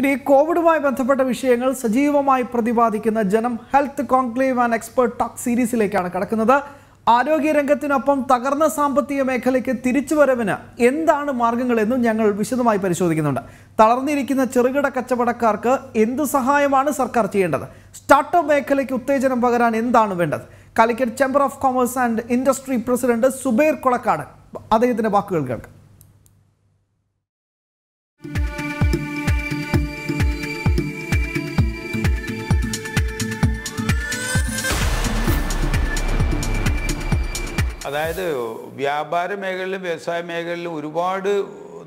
ഇനി കോവിഡുമായി ബന്ധപ്പെട്ട വിഷയങ്ങൾ സജീവമായി പ്രതിപാദിക്കുന്ന Janam health conclave and expert talk സീരീസിലേക്കാണ് കടക്കുന്നത് ആരോഗ്യരംഗത്തിനൊപ്പം തകർന്ന സാമ്പത്തിക മേഖലയ്ക്ക് തിരിച്ചുവരവിന് എന്താണ് മാർഗങ്ങളെന്നും ഞങ്ങൾ വിശദമായി പരിശോധിക്കുന്നുണ്ട് തളർന്നിരിക്കുന്ന ചെറുകിട കച്ചവടക്കാർക്ക് എന്ത് സഹായമാണ് സർക്കാർ ചെയ്യേണ്ടത് സ്റ്റാർട്ടപ്പ് മേഖലയ്ക്ക് ഉത്തേജനം പകരാൻ എന്താണ് വേണ്ടത് Calicut chamber of commerce and industry president Zubair Kolakkad അദ്ദേഹത്തിന്റെ വാക്കുകൾ കേൾക്കാം അതായത് വ്യാപാര മേഖലയിലും വ്യവസായ മേഖലയിലും ഒരുപാട്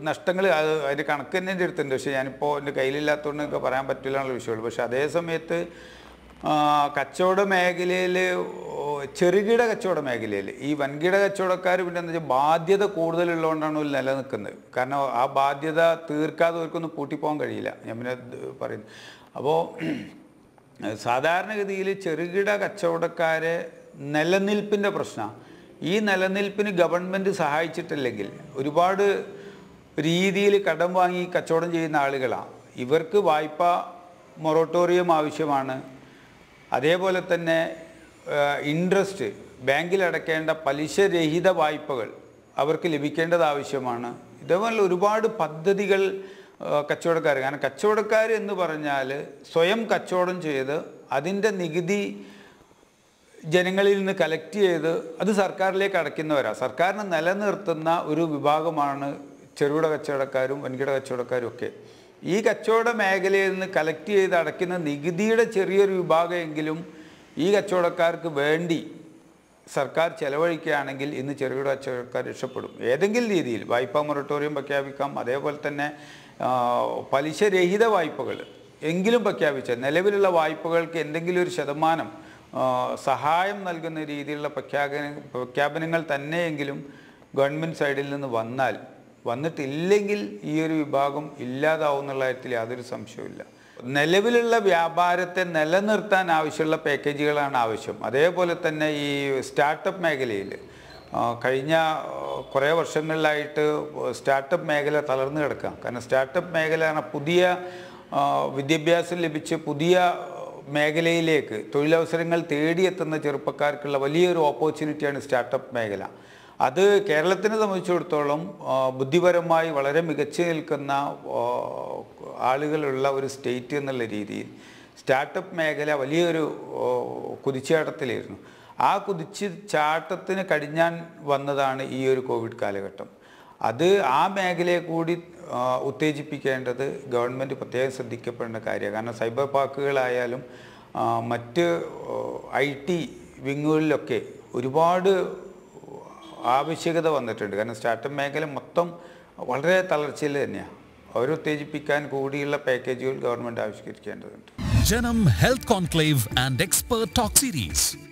നഷ്ടങ്ങൾ അത് അതിന് കണക്ക് തന്നെ എൻ്റെ പക്ഷേ ഞാനിപ്പോൾ എൻ്റെ കയ്യിലില്ലാത്തതുകൊണ്ട് എനിക്ക് പറയാൻ പറ്റില്ല എന്നുള്ള വിഷയമുള്ളൂ പക്ഷേ അതേ സമയത്ത് കച്ചവട മേഖലയിൽ ചെറുകിട കച്ചവട മേഖലയിൽ ഈ വൻകിട കച്ചവടക്കാർ പിന്നെ എന്താ വെച്ചാൽ ബാധ്യത കൂടുതലുള്ളതുകൊണ്ടാണ് ഒരു നിലനിൽക്കുന്നത് കാരണം ആ ബാധ്യത തീർക്കാതെ അവർക്കൊന്നും പൂട്ടിപ്പോകാൻ കഴിയില്ല ഞാൻ പിന്നെ പറയുന്നു അപ്പോൾ സാധാരണഗതിയിൽ ചെറുകിട കച്ചവടക്കാരെ നിലനിൽപ്പിൻ്റെ പ്രശ്നമാണ് ഈ നിലനിൽപ്പിന് ഗവൺമെൻറ് സഹായിച്ചിട്ടില്ലെങ്കിൽ ഒരുപാട് രീതിയിൽ കടം വാങ്ങി കച്ചവടം ചെയ്യുന്ന ആളുകളാണ് ഇവർക്ക് വായ്പ മൊറട്ടോറിയം ആവശ്യമാണ് അതേപോലെ തന്നെ ഇൻട്രസ്റ്റ് ബാങ്കിൽ അടക്കേണ്ട പലിശരഹിത വായ്പകൾ അവർക്ക് ലഭിക്കേണ്ടത് ആവശ്യമാണ് ഇതേപോലെ ഒരുപാട് പദ്ധതികൾ കച്ചവടക്കാർ കാരണം കച്ചവടക്കാർ എന്ന് പറഞ്ഞാൽ സ്വയം കച്ചവടം ചെയ്ത് അതിൻ്റെ നികുതി ജനങ്ങളിൽ നിന്ന് കളക്ട് ചെയ്ത് അത് സർക്കാരിലേക്ക് അടയ്ക്കുന്നവരാണ് സർക്കാരിനെ നിലനിർത്തുന്ന ഒരു വിഭാഗമാണ് ചെറുകിട കച്ചവടക്കാരും വൻകിട കച്ചവടക്കാരും ഒക്കെ ഈ കച്ചവട മേഖലയിൽ നിന്ന് കളക്ട് ചെയ്ത് അടയ്ക്കുന്ന നികുതിയുടെ ചെറിയൊരു വിഭാഗമെങ്കിലും ഈ കച്ചവടക്കാർക്ക് വേണ്ടി സർക്കാർ ചെലവഴിക്കുകയാണെങ്കിൽ ഇന്ന് ചെറുകിട കച്ചവടക്കാർ രക്ഷപ്പെടും ഏതെങ്കിലും രീതിയിൽ വായ്പാ മൊറട്ടോറിയം പ്രഖ്യാപിക്കാം അതേപോലെ തന്നെ പലിശരഹിത വായ്പകൾ എങ്കിലും പ്രഖ്യാപിച്ച നിലവിലുള്ള വായ്പകൾക്ക് എന്തെങ്കിലും ഒരു ശതമാനം സഹായം നൽകുന്ന രീതിയിലുള്ള പ്രഖ്യാപന പ്രഖ്യാപനങ്ങൾ തന്നെയെങ്കിലും ഗവൺമെൻറ് സൈഡിൽ നിന്ന് വന്നാൽ വന്നിട്ടില്ലെങ്കിൽ ഈ ഒരു വിഭാഗം എന്നുള്ള കാര്യത്തിൽ യാതൊരു സംശയവുമില്ല നിലവിലുള്ള വ്യാപാരത്തെ നിലനിർത്താൻ ആവശ്യമുള്ള പാക്കേജുകളാണ് ആവശ്യം അതേപോലെ തന്നെ ഈ സ്റ്റാർട്ടപ്പ് മേഖലയിൽ കഴിഞ്ഞ കുറേ വർഷങ്ങളിലായിട്ട് സ്റ്റാർട്ടപ്പ് മേഖല തളർന്നു കിടക്കാം കാരണം സ്റ്റാർട്ടപ്പ് മേഖലയാണ് പുതിയ വിദ്യാഭ്യാസം ലഭിച്ച് പുതിയ മേഖലയിലേക്ക് തൊഴിലവസരങ്ങൾ തേടിയെത്തുന്ന ചെറുപ്പക്കാർക്കുള്ള വലിയൊരു ഓപ്പർച്യൂണിറ്റിയാണ് സ്റ്റാർട്ടപ്പ് മേഖല അത് കേരളത്തിനെ സംബന്ധിച്ചിടത്തോളം ബുദ്ധിപരമായി വളരെ മികച്ചു നിൽക്കുന്ന ആളുകളുള്ള ഒരു സ്റ്റേറ്റ് എന്നുള്ള രീതിയിൽ സ്റ്റാർട്ടപ്പ് മേഖല വലിയൊരു കുതിച്ചാട്ടത്തിലായിരുന്നു ആ കുതിച്ച് ചാട്ടത്തിന് കടിഞ്ഞാൻ വന്നതാണ് ഈ ഒരു കോവിഡ് കാലഘട്ടം അത് ആ മേഖലയെ കൂടി ഉത്തേജിപ്പിക്കേണ്ടത് ഗവൺമെൻറ് പ്രത്യേകം ശ്രദ്ധിക്കപ്പെടേണ്ട കാര്യമാണ് കാരണം സൈബർ പാർക്കുകളായാലും മറ്റ് ഐ ടി വിങ്ങുകളിലൊക്കെ ഒരുപാട് ആവശ്യകത വന്നിട്ടുണ്ട് കാരണം സ്റ്റാർട്ടപ്പ് മേഖല മൊത്തം വളരെ തളർച്ചയിൽ തന്നെയാണ് ഉത്തേജിപ്പിക്കാൻ കൂടിയുള്ള പാക്കേജുകൾ ഗവൺമെൻറ് ആവിഷ്കരിക്കേണ്ടതുണ്ട് Janam health conclave and expert talk series